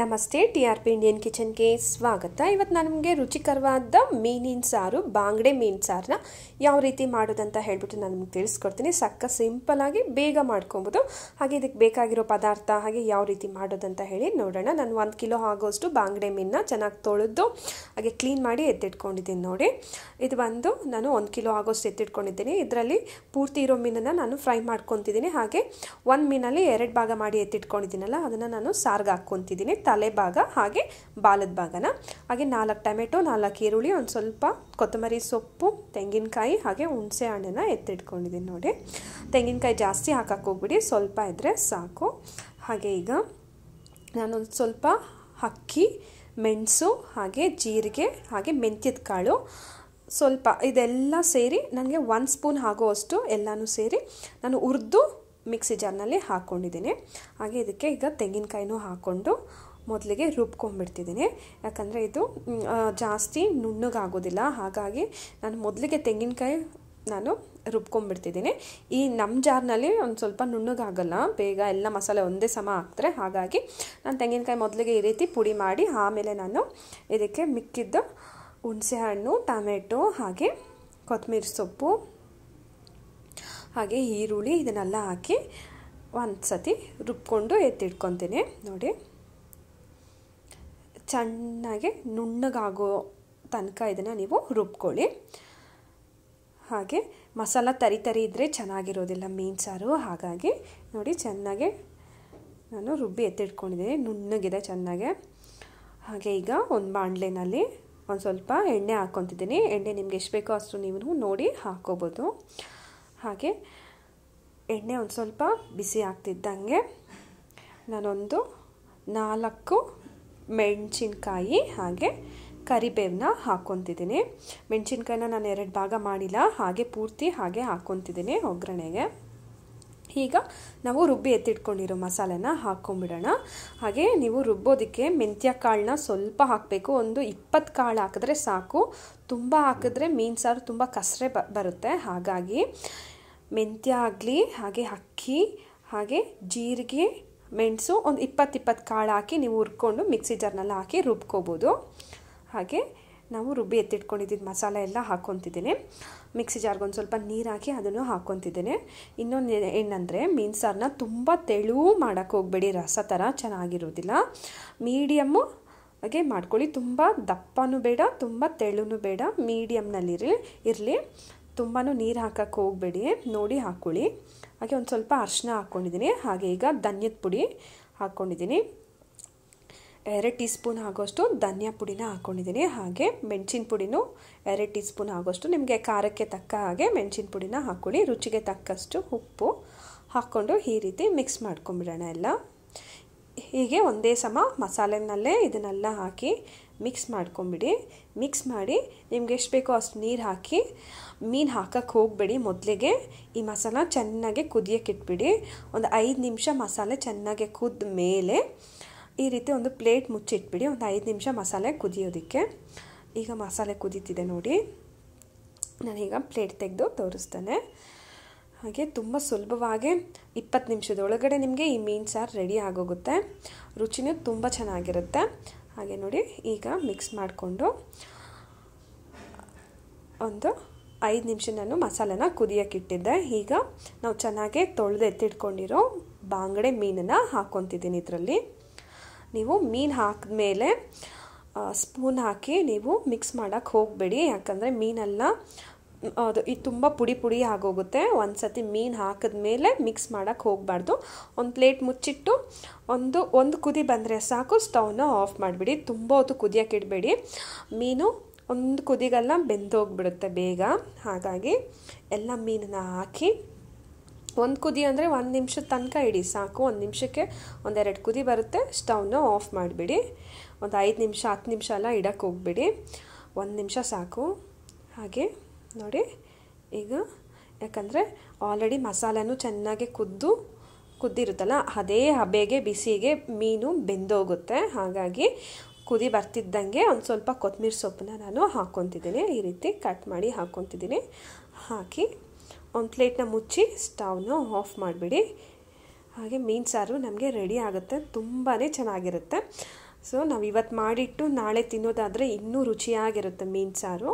ನಮಸ್ತೆ T R P Indian ಕಿಚನ್ಗೆ ಸ್ವಾಗತ ಇವತ್ತು ನಾನು ನಿಮಗೆ ರುಚಿಕರವಾದ ಮೀನಿನ ಸಾರು ಬಾಂಗಡೆ ಮೀನು ಸಾರನ್ನ ಯಾವ ರೀತಿ ಮಾಡೋದಂತ ಹೇಳ್ಬಿಟ್ಟು ನಾನು ನಿಮ್ಗೆ ತಿಳಿಸ್ಕೊಡ್ತೀನಿ ಸಕ್ಕ ಆಗಿ ಬೇಗ ಮಾಡ್ಕೊಬೋದು ಹಾಗೆ ಇದಕ್ಕೆ ಬೇಕಾಗಿರೋ ಪದಾರ್ಥ ಹಾಗೆ ಯಾವ ರೀತಿ ಮಾಡೋದಂತ ಹೇಳಿ ನೋಡೋಣ ನಾನು ಒಂದು ಕಿಲೋ ಆಗೋಷ್ಟು ಬಾಂಗ್ಡೆ ಮೀನನ್ನ ಚೆನ್ನಾಗಿ ತೊಳೆದು ಹಾಗೆ ಕ್ಲೀನ್ ಮಾಡಿ ಎತ್ತಿಟ್ಕೊಂಡಿದ್ದೀನಿ ನೋಡಿ ಇದು ಬಂದು ನಾನು ಒಂದು ಕಿಲೋ ಆಗೋಷ್ಟು ಎತ್ತಿಟ್ಕೊಂಡಿದ್ದೀನಿ ಇದರಲ್ಲಿ ಪೂರ್ತಿ ಇರೋ ಮೀನನ್ನು ನಾನು ಫ್ರೈ ಮಾಡ್ಕೊತಿದ್ದೀನಿ ಹಾಗೆ ಒಂದು ಮೀನಲ್ಲಿ ಎರಡು ಭಾಗ ಮಾಡಿ ಎತ್ತಿಟ್ಕೊಂಡಿದ್ದೀನಲ್ಲ ಅದನ್ನು ನಾನು ಸಾರಿಗೆ ಹಾಕ್ಕೊತಿದ್ದೀನಿ ತಲೆ ಭಾಗ ಹಾಗೆ ಬಾಲದ ಭಾಗನ ಹಾಗೆ ನಾಲ್ಕು ಟೊಮೆಟೊ ನಾಲ್ಕು ಈರುಳ್ಳಿ ಒಂದು ಸ್ವಲ್ಪ ಕೊತ್ತಂಬರಿ ಸೊಪ್ಪು ತೆಂಗಿನಕಾಯಿ ಹಾಗೆ ಹುಣಸೆ ಹಣ್ಣನ್ನು ಎತ್ತಿಟ್ಕೊಂಡಿದ್ದೀನಿ ನೋಡಿ ತೆಂಗಿನಕಾಯಿ ಜಾಸ್ತಿ ಹೋಗ್ಬಿಡಿ ಸ್ವಲ್ಪ ಇದ್ದರೆ ಸಾಕು ಹಾಗೆ ಈಗ ನಾನೊಂದು ಸ್ವಲ್ಪ ಅಕ್ಕಿ ಮೆಣಸು ಹಾಗೆ ಜೀರಿಗೆ ಹಾಗೆ ಮೆಂತ್ಯದ ಕಾಳು ಸ್ವಲ್ಪ ಇದೆಲ್ಲ ಸೇರಿ ನನಗೆ ಒಂದು ಸ್ಪೂನ್ ಅಷ್ಟು ಎಲ್ಲನೂ ಸೇರಿ ನಾನು ಹುರಿದು ಮಿಕ್ಸಿ ಜಾರ್ನಲ್ಲಿ ಹಾಕ್ಕೊಂಡಿದ್ದೀನಿ ಹಾಗೆ ಇದಕ್ಕೆ ಈಗ ತೆಂಗಿನಕಾಯಿನೂ ಹಾಕ್ಕೊಂಡು ಮೊದಲಿಗೆ ರುಬ್ಕೊಂಡ್ಬಿಡ್ತಿದ್ದೀನಿ ಯಾಕಂದರೆ ಇದು ಜಾಸ್ತಿ ನುಣ್ಣಗಾಗೋದಿಲ್ಲ ಹಾಗಾಗಿ ನಾನು ಮೊದಲಿಗೆ ತೆಂಗಿನಕಾಯಿ ನಾನು ರುಬ್ಕೊಂಡ್ಬಿಡ್ತಿದ್ದೀನಿ ಈ ನಮ್ಮ ಜಾರ್ನಲ್ಲಿ ಒಂದು ಸ್ವಲ್ಪ ನುಣ್ಣಗಾಗಲ್ಲ ಬೇಗ ಎಲ್ಲ ಮಸಾಲೆ ಒಂದೇ ಸಮ ಹಾಕ್ತಾರೆ ಹಾಗಾಗಿ ನಾನು ತೆಂಗಿನಕಾಯಿ ಮೊದಲಿಗೆ ಈ ರೀತಿ ಪುಡಿ ಮಾಡಿ ಆಮೇಲೆ ನಾನು ಇದಕ್ಕೆ ಮಿಕ್ಕಿದ್ದು ಹುಣಸೆ ಹಣ್ಣು ಟೊಮೆಟೊ ಹಾಗೆ ಕೊತ್ತಂಬರಿ ಸೊಪ್ಪು ಹಾಗೆ ಈರುಳ್ಳಿ ಇದನ್ನೆಲ್ಲ ಹಾಕಿ ಒಂದು ಸತಿ ರುಬ್ಕೊಂಡು ಎತ್ತಿಟ್ಕೊತೀನಿ ನೋಡಿ ಚೆನ್ನಾಗಿ ನುಣ್ಣಗಾಗೋ ತನಕ ಇದನ್ನು ನೀವು ರುಬ್ಕೊಳ್ಳಿ ಹಾಗೆ ಮಸಾಲ ತರಿ ತರಿ ಇದ್ದರೆ ಚೆನ್ನಾಗಿರೋದಿಲ್ಲ ಮೀನು ಸಾರು ಹಾಗಾಗಿ ನೋಡಿ ಚೆನ್ನಾಗಿ ನಾನು ರುಬ್ಬಿ ಎತ್ತಿಟ್ಕೊಂಡಿದ್ದೀನಿ ನುಣ್ಣಗಿದೆ ಚೆನ್ನಾಗೆ ಹಾಗೆ ಈಗ ಒಂದು ಬಾಣಲೆನಲ್ಲಿ ಒಂದು ಸ್ವಲ್ಪ ಎಣ್ಣೆ ಹಾಕ್ಕೊತಿದ್ದೀನಿ ಎಣ್ಣೆ ನಿಮ್ಗೆ ಎಷ್ಟು ಬೇಕೋ ಅಷ್ಟು ನೀವು ನೋಡಿ ಹಾಕ್ಕೋಬೋದು ಹಾಗೆ ಎಣ್ಣೆ ಒಂದು ಸ್ವಲ್ಪ ಬಿಸಿ ಆಗ್ತಿದ್ದಂಗೆ ನಾನೊಂದು ನಾಲ್ಕು ಮೆಣಸಿನ್ಕಾಯಿ ಹಾಗೆ ಕರಿಬೇವನ್ನ ಹಾಕ್ಕೊತಿದ್ದೀನಿ ಮೆಣಸಿನ್ಕಾಯಿನ ನಾನು ಎರಡು ಭಾಗ ಮಾಡಿಲ್ಲ ಹಾಗೆ ಪೂರ್ತಿ ಹಾಗೆ ಹಾಕ್ಕೊತಿದ್ದೀನಿ ಒಗ್ಗರಣೆಗೆ ಈಗ ನಾವು ರುಬ್ಬಿ ಎತ್ತಿಟ್ಕೊಂಡಿರೋ ಮಸಾಲೆನ ಹಾಕ್ಕೊಂಬಿಡೋಣ ಹಾಗೆ ನೀವು ರುಬ್ಬೋದಕ್ಕೆ ಮೆಂತ್ಯ ಕಾಳನ್ನ ಸ್ವಲ್ಪ ಹಾಕಬೇಕು ಒಂದು ಇಪ್ಪತ್ತು ಕಾಳು ಹಾಕಿದ್ರೆ ಸಾಕು ತುಂಬ ಹಾಕಿದ್ರೆ ಮೀನು ಸಾರು ತುಂಬ ಕಸರೆ ಬರುತ್ತೆ ಹಾಗಾಗಿ ಮೆಂತ್ಯ ಆಗಲಿ ಹಾಗೆ ಅಕ್ಕಿ ಹಾಗೆ ಜೀರಿಗೆ ಮೆಣಸು ಒಂದು ಇಪ್ಪತ್ತಿಪ್ಪತ್ತು ಕಾಳು ಹಾಕಿ ನೀವು ಹುರ್ಕೊಂಡು ಮಿಕ್ಸಿ ಜಾರ್ನಲ್ಲಿ ಹಾಕಿ ರುಬ್ಕೋಬೋದು ಹಾಗೆ ನಾವು ರುಬ್ಬಿ ಎತ್ತಿಟ್ಕೊಂಡಿದ್ದು ಮಸಾಲೆ ಎಲ್ಲ ಹಾಕ್ಕೊತಿದ್ದೀನಿ ಮಿಕ್ಸಿ ಜಾರ್ಗೆ ಒಂದು ಸ್ವಲ್ಪ ನೀರು ಹಾಕಿ ಅದನ್ನು ಹಾಕ್ಕೊತಿದ್ದೀನಿ ಇನ್ನೊಂದು ಏನಂದರೆ ಮೀನು ಸಾರನ್ನ ತುಂಬ ತೆಳು ಮಾಡೋಕ್ಕೆ ಹೋಗಬೇಡಿ ರಸ ಥರ ಚೆನ್ನಾಗಿರೋದಿಲ್ಲ ಮೀಡಿಯಮ್ಮು ಹಾಗೆ ಮಾಡ್ಕೊಳ್ಳಿ ತುಂಬ ದಪ್ಪನೂ ಬೇಡ ತುಂಬ ತೆಳುನೂ ಬೇಡ ಮೀಡಿಯಮ್ನಲ್ಲಿ ಇರಲಿ ತುಂಬಾ ನೀರು ಹಾಕೋಕ್ಕೆ ಹೋಗಬೇಡಿ ನೋಡಿ ಹಾಕ್ಕೊಳ್ಳಿ ಹಾಗೆ ಒಂದು ಸ್ವಲ್ಪ ಅರ್ಶನ ಹಾಕ್ಕೊಂಡಿದ್ದೀನಿ ಹಾಗೆ ಈಗ ಧನ್ಯದ ಪುಡಿ ಹಾಕ್ಕೊಂಡಿದ್ದೀನಿ ಎರಡು ಟೀ ಸ್ಪೂನ್ ಆಗೋಷ್ಟು ಧನ್ಯಾ ಪುಡಿನ ಹಾಕ್ಕೊಂಡಿದ್ದೀನಿ ಹಾಗೆ ಮೆಣಸಿನ ಪುಡಿನೂ ಎರಡು ಟೀ ಸ್ಪೂನ್ ಆಗೋಷ್ಟು ನಿಮಗೆ ಖಾರಕ್ಕೆ ತಕ್ಕ ಹಾಗೆ ಮೆಣಸಿನ ಪುಡಿನ ಹಾಕ್ಕೊಳ್ಳಿ ರುಚಿಗೆ ತಕ್ಕಷ್ಟು ಉಪ್ಪು ಹಾಕ್ಕೊಂಡು ಈ ರೀತಿ ಮಿಕ್ಸ್ ಮಾಡ್ಕೊಂಬಿಡೋಣ ಎಲ್ಲ ಹೀಗೆ ಒಂದೇ ಸಮ ಮಸಾಲೆನಲ್ಲೇ ಇದನ್ನೆಲ್ಲ ಹಾಕಿ ಮಿಕ್ಸ್ ಮಾಡ್ಕೊಂಬಿಡಿ ಮಿಕ್ಸ್ ಮಾಡಿ ನಿಮ್ಗೆ ಎಷ್ಟು ಬೇಕೋ ಅಷ್ಟು ನೀರು ಹಾಕಿ ಮೀನು ಹಾಕಕ್ಕೆ ಹೋಗಬೇಡಿ ಮೊದಲಿಗೆ ಈ ಮಸಾಲ ಚೆನ್ನಾಗಿ ಕುದಿಯೋಕ್ಕಿಟ್ಬಿಡಿ ಇಟ್ಬಿಡಿ ಒಂದು ಐದು ನಿಮಿಷ ಮಸಾಲೆ ಚೆನ್ನಾಗಿ ಕುದ್ದ ಮೇಲೆ ಈ ರೀತಿ ಒಂದು ಪ್ಲೇಟ್ ಮುಚ್ಚಿಟ್ಬಿಡಿ ಒಂದು ಐದು ನಿಮಿಷ ಮಸಾಲೆ ಕುದಿಯೋದಕ್ಕೆ ಈಗ ಮಸಾಲೆ ಕುದೀತಿದೆ ನೋಡಿ ನಾನೀಗ ಪ್ಲೇಟ್ ತೆಗೆದು ತೋರಿಸ್ತೇನೆ ಹಾಗೆ ತುಂಬ ಸುಲಭವಾಗಿ ಇಪ್ಪತ್ತು ನಿಮಿಷದೊಳಗಡೆ ನಿಮಗೆ ಈ ಮೀನು ಸಾರು ರೆಡಿ ಆಗೋಗುತ್ತೆ ರುಚಿನೂ ತುಂಬ ಚೆನ್ನಾಗಿರುತ್ತೆ ಹಾಗೆ ನೋಡಿ ಈಗ ಮಿಕ್ಸ್ ಮಾಡಿಕೊಂಡು ಒಂದು ಐದು ನಿಮಿಷ ನಾನು ಮಸಾಲೆನ ಕುದಿಯೋಕ್ಕಿಟ್ಟಿದ್ದೆ ಈಗ ನಾವು ಚೆನ್ನಾಗಿ ತೊಳೆದು ಎತ್ತಿಟ್ಕೊಂಡಿರೋ ಬಾಂಗಡೆ ಮೀನನ್ನು ಹಾಕ್ಕೊತಿದ್ದೀನಿ ಇದರಲ್ಲಿ ನೀವು ಮೀನು ಹಾಕಿದ್ಮೇಲೆ ಸ್ಪೂನ್ ಹಾಕಿ ನೀವು ಮಿಕ್ಸ್ ಮಾಡೋಕ್ಕೆ ಹೋಗಬೇಡಿ ಯಾಕಂದರೆ ಮೀನೆಲ್ಲ ಅದು ಇದು ತುಂಬ ಪುಡಿ ಪುಡಿ ಆಗೋಗುತ್ತೆ ಒಂದು ಸತಿ ಮೀನು ಹಾಕಿದ ಮೇಲೆ ಮಿಕ್ಸ್ ಮಾಡೋಕ್ಕೆ ಹೋಗಬಾರ್ದು ಒಂದು ಪ್ಲೇಟ್ ಮುಚ್ಚಿಟ್ಟು ಒಂದು ಒಂದು ಕುದಿ ಬಂದರೆ ಸಾಕು ಸ್ಟವ್ನ ಆಫ್ ಮಾಡಿಬಿಡಿ ತುಂಬ ಹೊತ್ತು ಕುದಿಯೋಕೆ ಇಡಬೇಡಿ ಮೀನು ಒಂದು ಕುದಿಗೆಲ್ಲ ಬೆಂದೋಗ್ಬಿಡುತ್ತೆ ಬೇಗ ಹಾಗಾಗಿ ಎಲ್ಲ ಮೀನನ್ನ ಹಾಕಿ ಒಂದು ಕುದಿ ಅಂದರೆ ಒಂದು ನಿಮಿಷದ ತನಕ ಇಡಿ ಸಾಕು ಒಂದು ನಿಮಿಷಕ್ಕೆ ಒಂದೆರಡು ಕುದಿ ಬರುತ್ತೆ ಸ್ಟವ್ನ ಆಫ್ ಮಾಡಿಬಿಡಿ ಒಂದು ಐದು ನಿಮಿಷ ಹತ್ತು ನಿಮಿಷ ಎಲ್ಲ ಇಡೋಕ್ಕೆ ಹೋಗ್ಬಿಡಿ ಒಂದು ನಿಮಿಷ ಸಾಕು ಹಾಗೆ ನೋಡಿ ಈಗ ಯಾಕಂದರೆ ಆಲ್ರೆಡಿ ಮಸಾಲೆನೂ ಚೆನ್ನಾಗಿ ಕುದ್ದು ಕುದ್ದಿರುತ್ತಲ್ಲ ಅದೇ ಹಬೆಗೆ ಬಿಸಿಗೆ ಮೀನು ಬೆಂದೋಗುತ್ತೆ ಹಾಗಾಗಿ ಕುದಿ ಬರ್ತಿದ್ದಂಗೆ ಒಂದು ಸ್ವಲ್ಪ ಕೊತ್ತಂಬರಿ ಸೊಪ್ಪನ್ನ ನಾನು ಹಾಕ್ಕೊತಿದ್ದೀನಿ ಈ ರೀತಿ ಕಟ್ ಮಾಡಿ ಹಾಕ್ಕೊತಿದ್ದೀನಿ ಹಾಕಿ ಒಂದು ಪ್ಲೇಟ್ನ ಮುಚ್ಚಿ ಸ್ಟವ್ನ ಆಫ್ ಮಾಡಿಬಿಡಿ ಹಾಗೆ ಮೀನು ಸಾರು ನಮಗೆ ರೆಡಿ ಆಗುತ್ತೆ ತುಂಬಾ ಚೆನ್ನಾಗಿರುತ್ತೆ ಸೊ ನಾವು ಇವತ್ತು ಮಾಡಿಟ್ಟು ನಾಳೆ ತಿನ್ನೋದಾದರೆ ಇನ್ನೂ ರುಚಿಯಾಗಿರುತ್ತೆ ಮೀನು ಸಾರು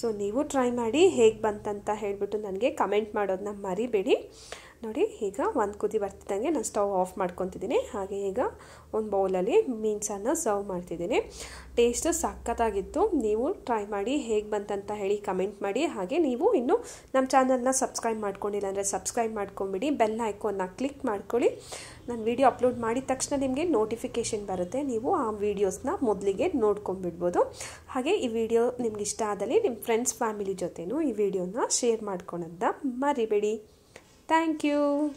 ಸೊ ನೀವು ಟ್ರೈ ಮಾಡಿ ಹೇಗೆ ಬಂತಂತ ಹೇಳಿಬಿಟ್ಟು ನನಗೆ ಕಮೆಂಟ್ ಮಾಡೋದನ್ನ ಮರಿಬೇಡಿ ನೋಡಿ ಈಗ ಒಂದು ಕುದಿ ಬರ್ತಿದ್ದಂಗೆ ನಾನು ಸ್ಟವ್ ಆಫ್ ಮಾಡ್ಕೊತಿದ್ದೀನಿ ಹಾಗೆ ಈಗ ಒಂದು ಬೌಲಲ್ಲಿ ಮೀನ್ಸನ್ನು ಸರ್ವ್ ಮಾಡ್ತಿದ್ದೀನಿ ಟೇಸ್ಟ್ ಸಖತ್ತಾಗಿತ್ತು ನೀವು ಟ್ರೈ ಮಾಡಿ ಹೇಗೆ ಬಂತಂತ ಹೇಳಿ ಕಮೆಂಟ್ ಮಾಡಿ ಹಾಗೆ ನೀವು ಇನ್ನೂ ನಮ್ಮ ಚಾನಲ್ನ ಸಬ್ಸ್ಕ್ರೈಬ್ ಮಾಡ್ಕೊಂಡಿಲ್ಲ ಅಂದರೆ ಸಬ್ಸ್ಕ್ರೈಬ್ ಮಾಡ್ಕೊಂಬಿಡಿ ಬೆಲ್ ಐಕೋನ್ನ ಕ್ಲಿಕ್ ಮಾಡ್ಕೊಳ್ಳಿ ನಾನು ವೀಡಿಯೋ ಅಪ್ಲೋಡ್ ಮಾಡಿದ ತಕ್ಷಣ ನಿಮಗೆ ನೋಟಿಫಿಕೇಷನ್ ಬರುತ್ತೆ ನೀವು ಆ ವೀಡಿಯೋಸ್ನ ಮೊದಲಿಗೆ ನೋಡ್ಕೊಂಬಿಡ್ಬೋದು ಹಾಗೆ ಈ ವಿಡಿಯೋ ನಿಮ್ಗೆ ಇಷ್ಟ ಆದಲ್ಲಿ ನಿಮ್ಮ ಫ್ರೆಂಡ್ಸ್ ಫ್ಯಾಮಿಲಿ ಜೊತೆನೂ ಈ ವಿಡಿಯೋನ ಶೇರ್ ಮಾಡ್ಕೊಳೋದನ್ನ ಮರಿಬೇಡಿ Thank you.